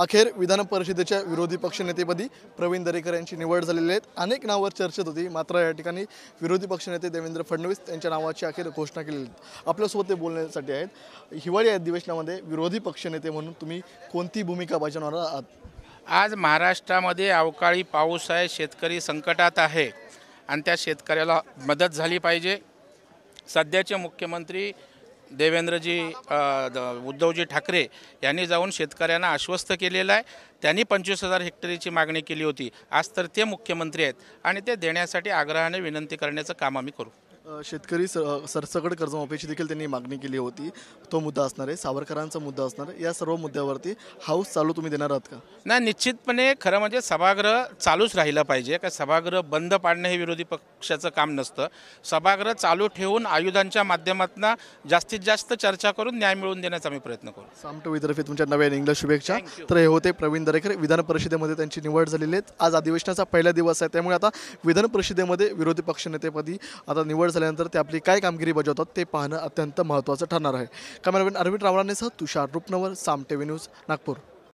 अखेर विधान परिषदेच्या विरोधी पक्षनेतेपदी प्रवीण दरेकर यांची निवड झालेली आहेत अनेक नावावर चर्चेत होती मात्र या ठिकाणी विरोधी पक्षनेते देवेंद्र फडणवीस यांच्या नावाची अखेर घोषणा केलेली आपल्यासोबत ते बोलण्यासाठी आहेत हिवाळी अधिवेशनामध्ये विरोधी पक्षनेते म्हणून तुम्ही कोणती भूमिका बजावणार आहात आज महाराष्ट्रामध्ये अवकाळी पाऊस आहे शेतकरी संकटात आहे आणि त्या शेतकऱ्याला मदत झाली पाहिजे सध्याचे मुख्यमंत्री देवेंद्रजी उद्धवजी ठाकरे यांनी जाऊन शेतकऱ्यांना आश्वस्त केलेलं आहे त्यांनी पंचवीस हजार हेक्टरीची मागणी केली होती आज तर ते मुख्यमंत्री आहेत आणि ते देण्यासाठी आग्रहाने विनंती करण्याचं काम आम्ही करू शेतकरी सर सरसकट कर्जमाफीची देखील त्यांनी मागणी केली होती तो मुद्दा असणार आहे सावरकरांचा मुद्दा असणार आहे या सर्व मुद्द्यावरती हाऊस चालू तुम्ही देणार आहात का नाही निश्चितपणे खरं म्हणजे सभागृह चालूच राहिलं पाहिजे का सभागृह बंद पाडणं हे विरोधी पक्षाचं काम नसतं सभागृह चालू ठेवून आयुधांच्या माध्यमातून जास्तीत जास्त चर्चा करून न्याय मिळवून देण्याचा आम्ही प्रयत्न करू सामटो विदर्फी तुमच्या नव्या इंग्लिश शुभेच्छा तर हे होते प्रवीण दरेकर विधान परिषदेमध्ये त्यांची निवड झालेली आहे आज अधिवेशनाचा पहिला दिवस आहे त्यामुळे आता विधान परिषदेमध्ये विरोधी पक्षनेतेपदी आता निवड झाल्यानंतर ते आपली काय कामगिरी बजावतात ते पाहणं अत्यंत महत्त्वाचं ठरणार आहे कॅमेरामॅन अरविंद रावळांनीसह तुषार रुपनवर साम टी न्यूज नागपूर